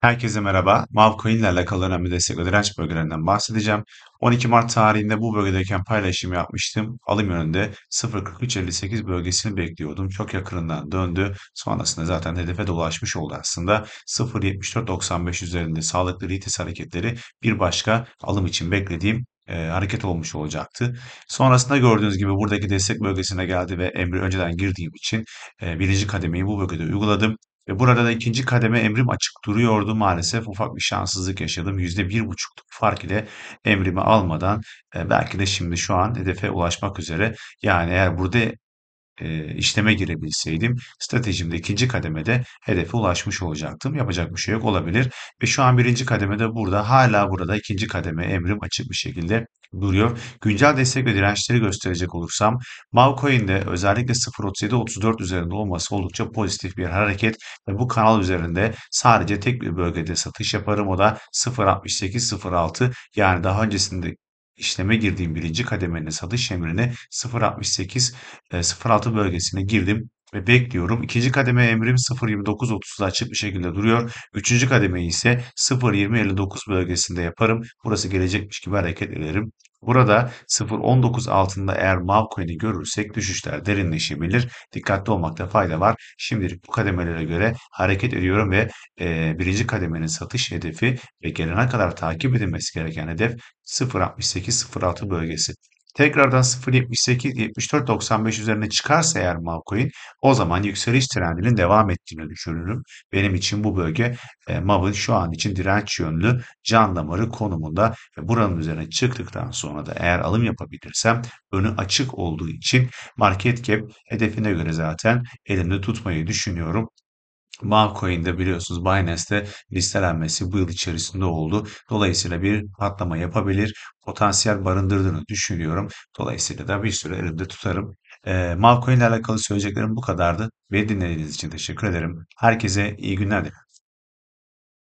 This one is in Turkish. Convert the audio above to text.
Herkese merhaba. Mavcoin ile alakalı önemli destek ve direnç bölgelerinden bahsedeceğim. 12 Mart tarihinde bu bölgedeyken paylaşım yapmıştım. Alım yönünde 0.4358 bölgesini bekliyordum. Çok yakınından döndü. Sonrasında zaten hedefe dolaşmış oldu aslında. 0.7495 üzerinde sağlıklı litis hareketleri bir başka alım için beklediğim e, hareket olmuş olacaktı. Sonrasında gördüğünüz gibi buradaki destek bölgesine geldi ve emri önceden girdiğim için e, birinci kademeyi bu bölgede uyguladım. Ve burada da ikinci kademe emrim açık duruyordu maalesef. Ufak bir şanssızlık yaşadım. yüzde bir %1,5'luk fark ile emrimi almadan e, belki de şimdi şu an hedefe ulaşmak üzere. Yani eğer burada e, işleme girebilseydim stratejimde ikinci kademede hedefe ulaşmış olacaktım. Yapacak bir şey yok olabilir. Ve şu an birinci kademede burada hala burada ikinci kademe emrim açık bir şekilde duruyor. Güncel destek ve dirençleri gösterecek olursam Mavcoin'de özellikle 0.37-34 üzerinde olması oldukça pozitif bir hareket ve bu kanal üzerinde sadece tek bir bölgede satış yaparım o da 0.68-0.6 yani daha öncesinde işleme girdiğim birinci kademenin satış emrini 0.68-0.6 e, bölgesine girdim ve bekliyorum. İkinci kademe emrim 0.29.30'da açık bir şekilde duruyor. Üçüncü kademeyi ise 0.20.59 bölgesinde yaparım. Burası gelecekmiş gibi hareket ederim. Burada 0.19 altında eğer Mavcoin'i görürsek düşüşler derinleşebilir. Dikkatli olmakta fayda var. Şimdilik bu kademelere göre hareket ediyorum ve e, birinci kademenin satış hedefi ve gelene kadar takip edilmesi gereken hedef 0.68-0.6 bölgesi. Tekrardan 0.78, 74, 95 üzerine çıkarsa eğer Mavcoin o zaman yükseliş trendinin devam ettiğini düşünürüm. Benim için bu bölge e, Mav'ın şu an için direnç yönlü can damarı konumunda ve buranın üzerine çıktıktan sonra da eğer alım yapabilirsem önü açık olduğu için market cap hedefine göre zaten elimde tutmayı düşünüyorum. Valcoin'de biliyorsunuz Binance'te listelenmesi bu yıl içerisinde oldu. Dolayısıyla bir patlama yapabilir. Potansiyel barındırdığını düşünüyorum. Dolayısıyla da bir süre elimde tutarım. E, ee, Malcoin ile alakalı söyleyeceklerim bu kadardı. Beni dinlediğiniz için teşekkür ederim. Herkese iyi günler dilerim.